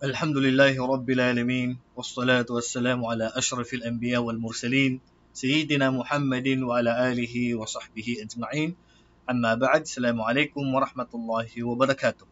الحمد لله رب العالمين والصلاة والسلام على أشرف الأنبياء والمرسلين سيدنا محمد وعلى آله وصحبه أجمعين أما بعد السلام عليكم ورحمة الله وبركاته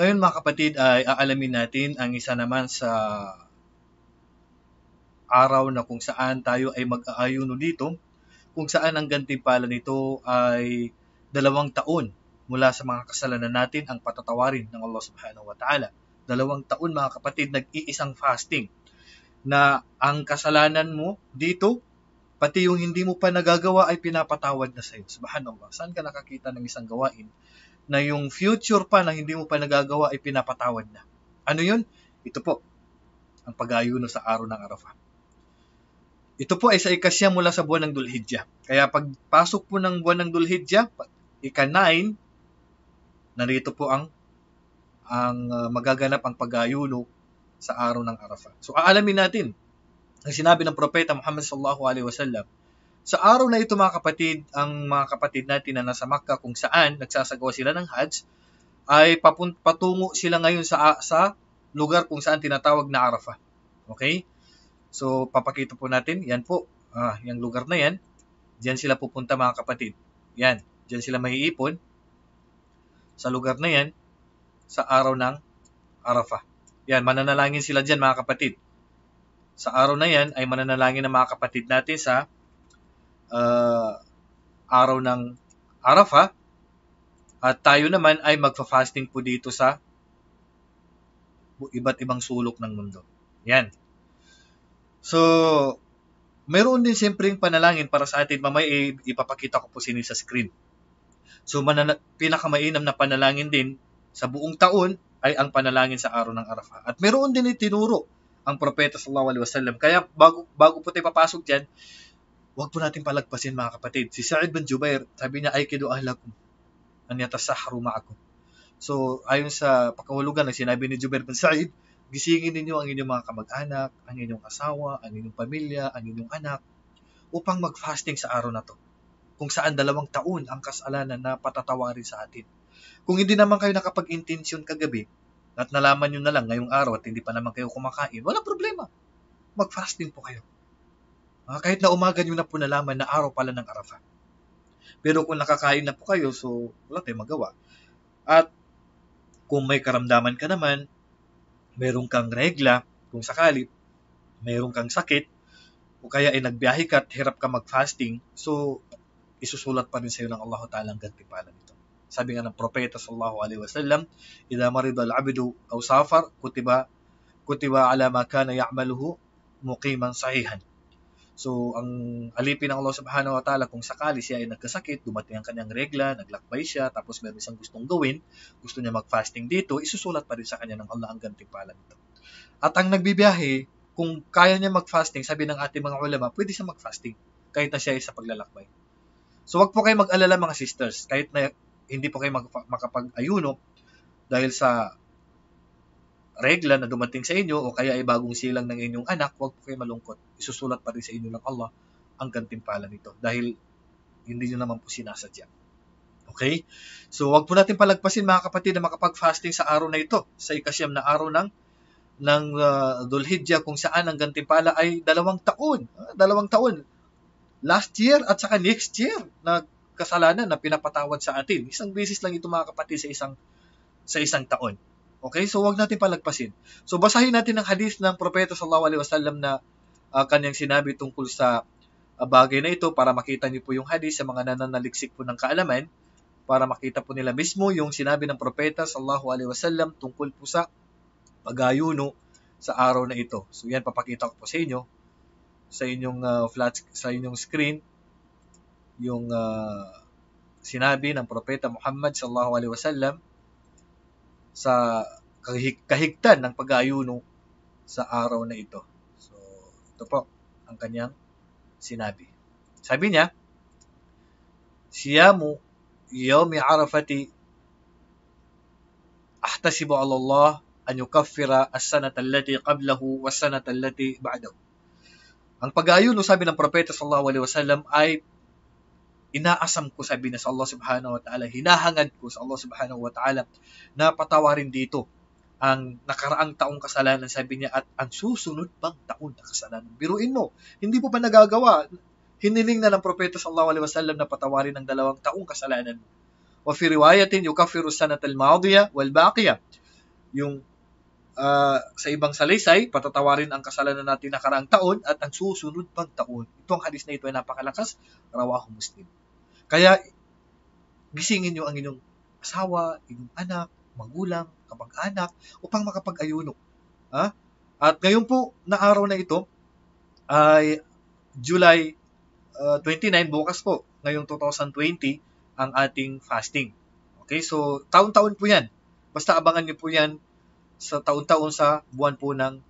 Ngayon mga kapatid ay aalamin natin ang isa naman sa araw na kung saan tayo ay mag-aayuno dito kung saan ang gantimpala nito ay dalawang taon mula sa mga kasalanan natin ang patatawarin ng Allah Subhanahu wa Ta'ala dalawang taon mga kapatid, nag-iisang fasting na ang kasalanan mo dito, pati yung hindi mo pa nagagawa ay pinapatawad na sa'yo. Subhanallah, saan ka nakakita ng isang gawain na yung future pa na hindi mo pa nagagawa ay pinapatawad na? Ano yun? Ito po, ang pag-ayuno sa araw ng Arafah. Ito po ay sa ikasya mula sa buwan ng Dulhidya. Kaya pagpasok po ng buwan ng Dulhidya, ika-9, narito po ang ang ah, magaganap ang pag-ayulo sa araw ng Arafat. So aalamin natin ang sinabi ng propeta Muhammad sallallahu alaihi wasallam. Sa araw na ito mga kapatid, ang mga kapatid natin na nasa Makkah kung saan nagsasagawa sila ng Hajj ay patungo sila ngayon sa sa lugar kung saan tinatawag na Arafah. Okay? So papakita po natin, yan po, ah, yung lugar na yan. Diyan sila pupunta mga kapatid. Yan, diyan sila maiipon sa lugar na yan sa araw ng Arafah. Yan, mananalangin sila dyan mga kapatid. Sa araw na yan ay mananalangin ng mga kapatid natin sa uh, araw ng Arafah. At tayo naman ay magfa-fasting po dito sa iba't ibang sulok ng mundo. Yan. So, mayroon din siyempre yung panalangin para sa atin. Mamaya eh, ipapakita ko po sinin sa screen. So, manana- pinakamainam na panalangin din sa buong taon ay ang panalangin sa araw ng Arafah. At meron din itinuro ang propeta sallallahu alaihi wasallam. Kaya bago bago po tayo papasok diyan, wag po natin palagpasin mga kapatid. Si Sa'id bin Jubair, sabi niya ay kidu ahlakum an yatasahharu ma'akum. So ayon sa pakahulugan ng sinabi ni Jubair bin Sa'id, gisingin ninyo ang inyong mga kamag-anak, ang inyong asawa, ang inyong pamilya, ang inyong anak upang mag-fasting sa araw na to kung saan dalawang taon ang kasalanan na patatawarin sa atin. Kung hindi naman kayo nakapag-intensyon kagabi, at nalaman nyo na lang ngayong araw at hindi pa naman kayo kumakain, walang problema. Mag-fast po kayo. Ah, kahit na umaga nyo na po nalaman na araw pala ng Arafat. Pero kung nakakain na po kayo, so wala tayong magawa. At kung may karamdaman ka naman, meron kang regla, kung sakali, meron kang sakit, o kaya ay nagbiyahe ka at hirap ka mag-fasting, so isusulat pa rin sa iyo ng Allah Ta'ala ang gantimpala nito. Sabi nga ng propeta sallallahu alaihi wasallam, "Idza marida al-'abdu aw safar kutiba kutiba ala ma kana ya'maluhu muqiman sahihan." So, ang alipin ng Allah subhanahu wa ta'ala kung sakali siya ay nagkasakit, dumating ang kanyang regla, naglakbay siya, tapos meron siyang gustong gawin, gusto niya mag-fasting dito, isusulat pa rin sa kanya ng Allah ang gantimpala nito. At ang nagbibiyahe, kung kaya niya mag-fasting, sabi ng ating mga ulama, pwede siya mag-fasting kahit na siya ay sa paglalakbay. So, wag po kayo mag-alala mga sisters, kahit na hindi pa kayo mag- makapag-ayuno dahil sa regla na dumating sa inyo o kaya ay bagong silang ng inyong anak, huwag po kayo malungkot. Isusulat pa rin sa inyo ng Allah ang gantimpala nito dahil hindi nyo naman po sinasadya. Okay? So, wag po natin palagpasin mga kapatid na makapag-fasting sa araw na ito, sa ikasyam na araw ng ng uh, Dhulhijjah kung saan ang gantimpala ay dalawang taon. Uh, dalawang taon. Last year at saka next year na kasalanan na pinapatawad sa atin. Isang beses lang ito mga kapatid sa isang sa isang taon. Okay? So wag natin palagpasin. So basahin natin ang hadith ng propeta sallallahu alaihi wasallam na uh, ah, kanyang sinabi tungkol sa uh, bagay na ito para makita niyo po yung hadith sa mga nananaliksik po ng kaalaman para makita po nila mismo yung sinabi ng propeta sallallahu alaihi wasallam tungkol po sa pagayuno sa araw na ito. So yan papakita ko po sa inyo sa inyong uh, flat sa inyong screen yung uh, sinabi ng propeta Muhammad sallallahu alaihi wasallam sa kahigtan ng pag-aayuno sa araw na ito. So, ito po ang kanyang sinabi. Sabi niya, Siyamu yawmi arafati ahtasibu ala Allah an yukaffira as-sanata allati qablahu was-sanata allati ba'dahu. Ang pag-aayuno, sabi ng propeta sallallahu alaihi wasallam, ay inaasam ko sabi na sa Allah subhanahu wa ta'ala, hinahangad ko sa Allah subhanahu wa ta'ala na patawarin dito ang nakaraang taong kasalanan, sabi niya, at ang susunod pang taon na kasalanan. Biruin mo, hindi mo ba nagagawa? Hiniling na ng propeta sallallahu alaihi wasallam na patawarin ang dalawang taong kasalanan Wa fi riwayatin yukaffiru sanat al-madiya wal baqiya. Yung uh, sa ibang salaysay, patatawarin ang kasalanan natin nakaraang taon at ang susunod pang taon. Itong hadis na ito ay napakalakas, rawahu Muslim. Kaya, gisingin nyo ang inyong asawa, inyong anak, magulang, kamag-anak, upang makapag-ayuno. Ha? At ngayon po, na araw na ito, ay July uh, ah, 29, bukas po, ngayong 2020, ang ating fasting. Okay, so taon-taon po yan. Basta abangan nyo po yan sa taon-taon sa buwan po ng,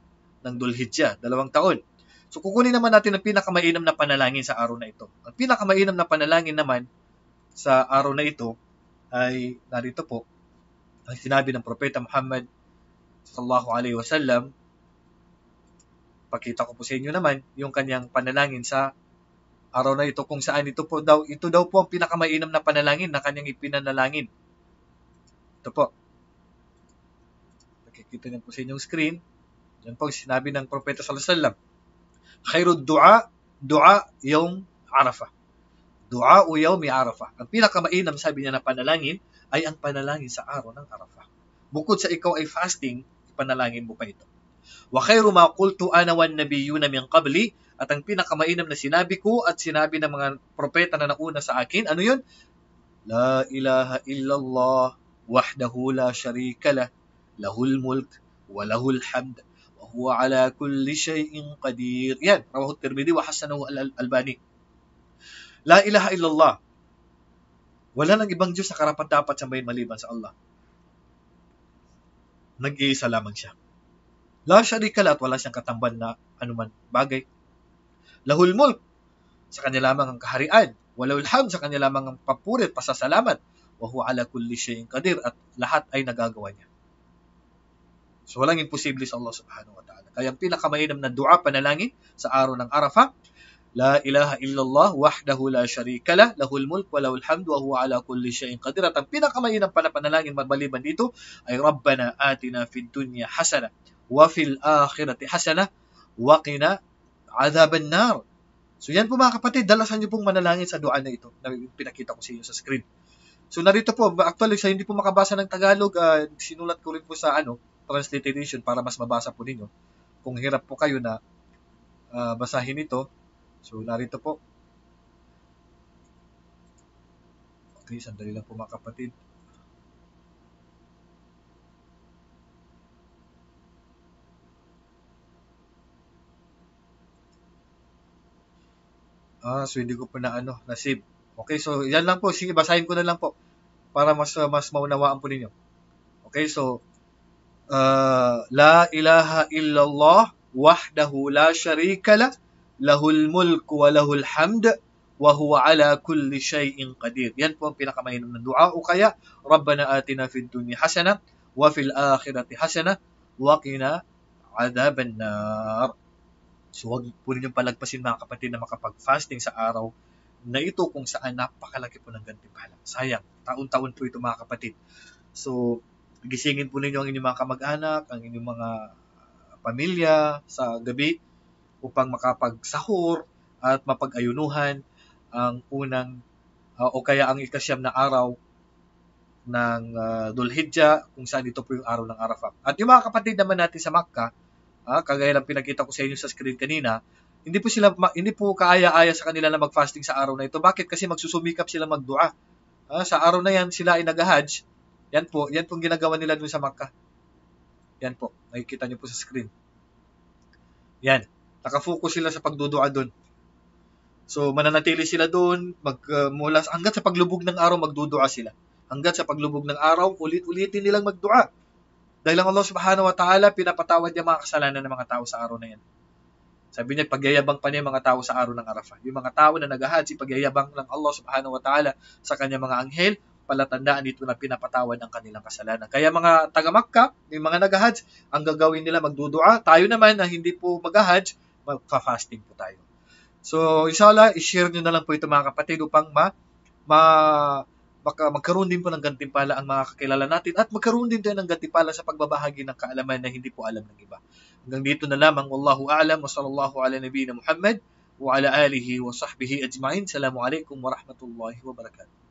ng Dulhidya, dalawang taon. So kukunin naman natin ang pinakamainam na panalangin sa araw na ito. Ang pinakamainam na panalangin naman sa araw na ito ay narito po ang sinabi ng Propeta Muhammad sallallahu alaihi wasallam pakita ko po sa inyo naman yung kanyang panalangin sa araw na ito kung saan ito po daw ito daw po ang pinakamainam na panalangin na kanyang ipinanalangin ito po nakikita niyo po sa inyong screen yan po ang sinabi ng propeta sallallahu alaihi wasallam Khairud dua, dua yung Arafah. Dua o yaumi Ang pinakamainam sabi niya na panalangin ay ang panalangin sa araw ng Arafah. Bukod sa ikaw ay fasting, panalangin mo pa ito. Wa khairu ma qultu ana wan nabiyuna min qabli at ang pinakamainam na sinabi ko at sinabi ng mga propeta na nauna sa akin, ano yun? La ilaha illallah wahdahu la sharika lah lahul mulk wa lahul hamd huwa ala kulli shay'in qadir. Yan, rawahu tirmidhi wa hasanahu al-albani. La ilaha illallah. Wala nang ibang Diyos na karapat dapat sa may maliban sa Allah. Nag-iisa lamang siya. La sharika la at wala siyang katamban na anuman bagay. Lahul mulk. Sa kanya lamang ang kaharian. Walawul ham. Sa kanya lamang ang papuri at pasasalamat. Wa huwa ala kulli shay'in qadir. At lahat ay nagagawa niya. So walang imposible sa Allah subhanahu wa kaya ang pinakamainam na dua panalangin sa araw ng Arafah, La ilaha illallah wahdahu la sharika lah, lahul mulk wa lahul hamd wa huwa ala kulli shay'in qadir. At ang pinakamainam pala panalangin mabaliban dito ay Rabbana atina fid dunya hasana wa fil akhirati hasana wa qina adhaban nar. So yan po mga kapatid, dalasan niyo pong manalangin sa dua na ito na pinakita ko sa inyo sa screen. So narito po, actually sa hindi po makabasa ng Tagalog, uh, sinulat ko rin po sa ano, transliteration para mas mabasa po ninyo kung hirap po kayo na uh, basahin ito, so narito po. Okay, sandali lang po mga kapatid. Ah, so hindi ko pa na ano, na save. Okay, so yan lang po. Sige, basahin ko na lang po para mas mas maunawaan po ninyo. Okay, so uh, La ilaha illallah wahdahu la sharika lah lahul mulk wa lahul hamd wa huwa ala kulli shay'in qadir. Yan po ang pinakamahinam ng dua o kaya Rabbana atina fid dunya hasana wa fil akhirati hasana wa qina adhaban nar. So wag po ninyong palagpasin mga kapatid na makapag-fasting sa araw na ito kung saan napakalaki po ng gantimpala. Sayang, taon-taon po ito mga kapatid. So, Gisingin po ninyo ang inyong mga kamag-anak, ang inyong mga pamilya sa gabi upang makapagsahur at mapag-ayunuhan ang unang uh, o kaya ang ikasyam na araw ng uh, ah, Dulhidja kung saan ito po yung araw ng Arafat. At yung mga kapatid naman natin sa Makkah, ah, kagaya ng pinakita ko sa inyo sa screen kanina, hindi po sila hindi po kaaya-aya sa kanila na mag-fasting sa araw na ito. Bakit? Kasi magsusumikap sila magdua. Ah, sa araw na yan, sila ay nag-hajj yan po, yan pong ginagawa nila dun sa Makkah. Yan po, nakikita nyo po sa screen. Yan, nakafocus sila sa pagdudua dun. So, mananatili sila dun, magmula, uh, hanggat sa paglubog ng araw, magdudua sila. Hanggat sa paglubog ng araw, ulit-ulitin nilang magdua. Dahil ang Allah subhanahu wa ta'ala, pinapatawad niya mga kasalanan ng mga tao sa araw na yan. Sabi niya, pagyayabang pa niya mga tao sa araw ng Arafah. Yung mga tao na nagahad, si pagyayabang ng Allah subhanahu wa ta'ala sa kanya mga anghel, palatandaan dito na pinapatawad ang kanilang kasalanan. Kaya mga taga Makkah, yung mga nag-hajj, ang gagawin nila magdudua. Tayo naman na hindi po mag-hajj, magfa-fasting po tayo. So, inshallah, i-share nyo na lang po ito mga kapatid upang ma, ma baka magkaroon din po ng gantimpala ang mga kakilala natin at magkaroon din din ng gantimpala sa pagbabahagi ng kaalaman na hindi po alam ng iba. Hanggang dito na lamang. Wallahu a'lam wa sallallahu ala nabiyina Muhammad wa ala alihi wa sahbihi ajma'in. Salamu alaikum wa rahmatullahi wa barakatuh.